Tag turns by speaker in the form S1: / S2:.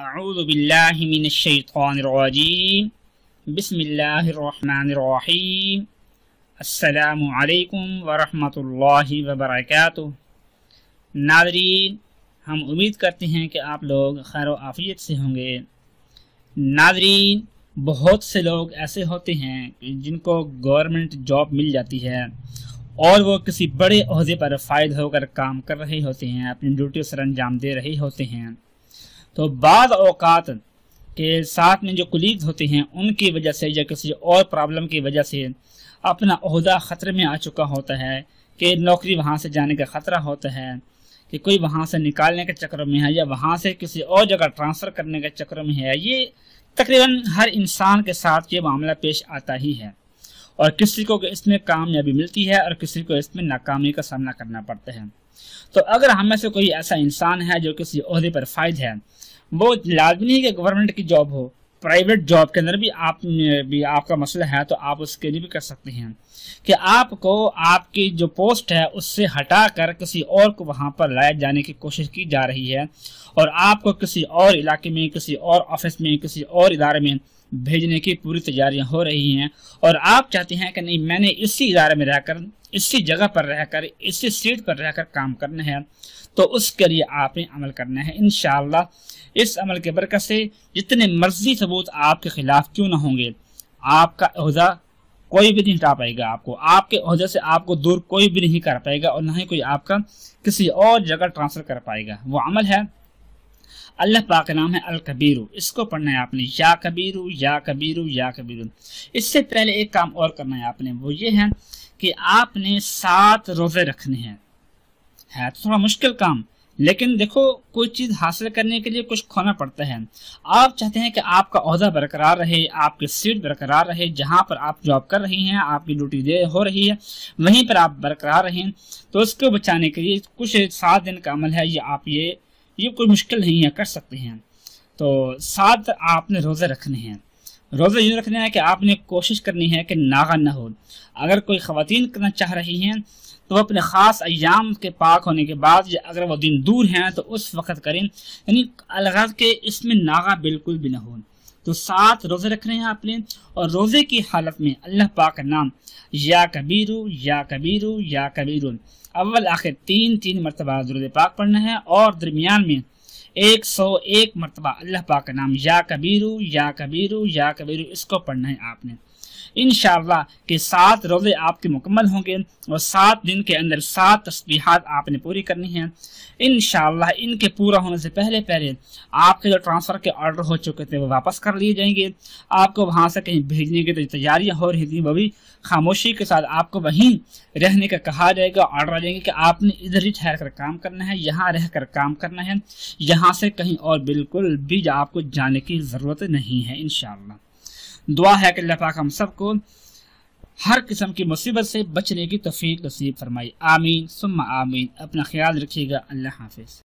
S1: अज़बिल्लिमिनशैतवानरजीम बसमीम् अल्लाम वरहमतुल्लाहि वबरकatuh नादरीन हम उम्मीद करते हैं कि आप लोग खैर आफ़ियत से होंगे नादरीन बहुत से लोग ऐसे होते हैं जिनको गवर्नमेंट जॉब मिल जाती है और वो किसी बड़े अहदे पर फ़ायद होकर काम कर रहे होते हैं अपनी ड्यूटी सर अंजाम दे रहे होते हैं तो बाद औकात के साथ में जो कुलीग्स होते हैं उनकी वजह से या किसी और प्रॉब्लम की वजह से अपना अहदा ख़तरे में आ चुका होता है कि नौकरी वहाँ से जाने का ख़तरा होता है कि कोई वहाँ से निकालने के चक्कर में है या वहाँ से किसी और जगह ट्रांसफ़र करने के चक्कर में है ये तकरीबन हर इंसान के साथ ये मामला पेश आता ही है और किसी को इसमें कामयाबी मिलती है और किसी को इसमें नाकामी का सामना करना पड़ता है तो अगर हम में से कोई ऐसा इंसान है जो किसी अहदे पर फायद है वो लाजमी है कि गवर्नमेंट की जॉब हो प्राइवेट जॉब के अंदर भी आप भी आपका मसला है तो आप उसके लिए भी कर सकते हैं कि आपको आपकी जो पोस्ट है उससे हटा कर किसी और को वहाँ पर लाया जाने की कोशिश की जा रही है और आपको किसी और इलाके में किसी और ऑफिस में किसी और इदारे में भेजने की पूरी तैयारियां हो रही हैं और आप चाहते हैं कि नहीं मैंने इसी इदारे में रहकर इसी जगह पर रहकर इसी सीट पर रहकर काम करना है तो उसके लिए आपने अमल करना है इन इस अमल के बरकत से जितने मर्जी सबूत आपके खिलाफ क्यों ना होंगे आपका अहदा कोई भी नहीं हटा पाएगा आपको आपके अहदे से आपको दूर कोई भी नहीं कर पाएगा और ना ही कोई आपका किसी और जगह ट्रांसफ़र कर पाएगा वो अमल है अल्लाह पाक नाम है अल कबीरू इसको पढ़ना है आपने या कबीरू या कबीरू या कबीरू इससे पहले एक काम और करना है आपने वो ये है कि आपने सात रोज़े रखने हैं है तो थोड़ा मुश्किल काम लेकिन देखो कोई चीज़ हासिल करने के लिए कुछ खोना पड़ता है आप चाहते हैं कि आपका अहदा बरकरार रहे आपकी सीट बरकरार रहे जहाँ पर आप जॉब कर रही हैं आपकी ड्यूटी दे हो रही है वहीं पर आप बरकरार रहें तो उसको बचाने के लिए कुछ सात दिन का अमल है ये आप ये ये कोई मुश्किल नहीं है कर सकते हैं तो साथ आपने रोज़े रखने हैं रोज़ा यूँ रखना है कि आपने कोशिश करनी है कि नागा ना हो अगर कोई ख़वान करना चाह रही हैं तो वह अपने ख़ास अयाम के पाक होने के बाद या अगर वह दिन दूर हैं तो उस वक़्त करें यानी अलग के इसमें नागा बिल्कुल भी ना हो तो सात रोज़े रख रहे हैं आपने और रोज़े की हालत में अल्लाह पाक का नाम या कबीरू या कबीरू या कबीर अव्वल आखिर तीन तीन मरतबा दरुद पाक पढ़ना है और दरमियान में एक सौ एक मरतबा अल्लाह पाक का नाम या कबीरू या कबीरू या कबीरू इसको पढ़ना है आपने इन के सात रोज़े आपके मुकम्मल होंगे और सात दिन के अंदर सात तस्बीहात आपने पूरी करनी है इन इनके पूरा होने से पहले पहले आपके जो ट्रांसफ़र के ऑर्डर हो चुके थे वो वापस कर लिए जाएंगे आपको वहाँ से कहीं भेजने की तो तैयारियाँ हो रही थी वो भी खामोशी के साथ आपको वहीं रहने का कहा जाएगा ऑर्डर आ जाएंगे कि आपने इधर ही ठहर कर काम करना है यहाँ रह कर काम करना है यहाँ यहाँ से कहीं और बिल्कुल भी आपको जाने की ज़रूरत नहीं है इन दुआ है कि लफाक पाक हम सबको हर किस्म की मुसीबत से बचने की तफी नसीब फरमाई आमीन सुम्मा आमीन अपना ख्याल रखिएगा अल्लाह हाफिज़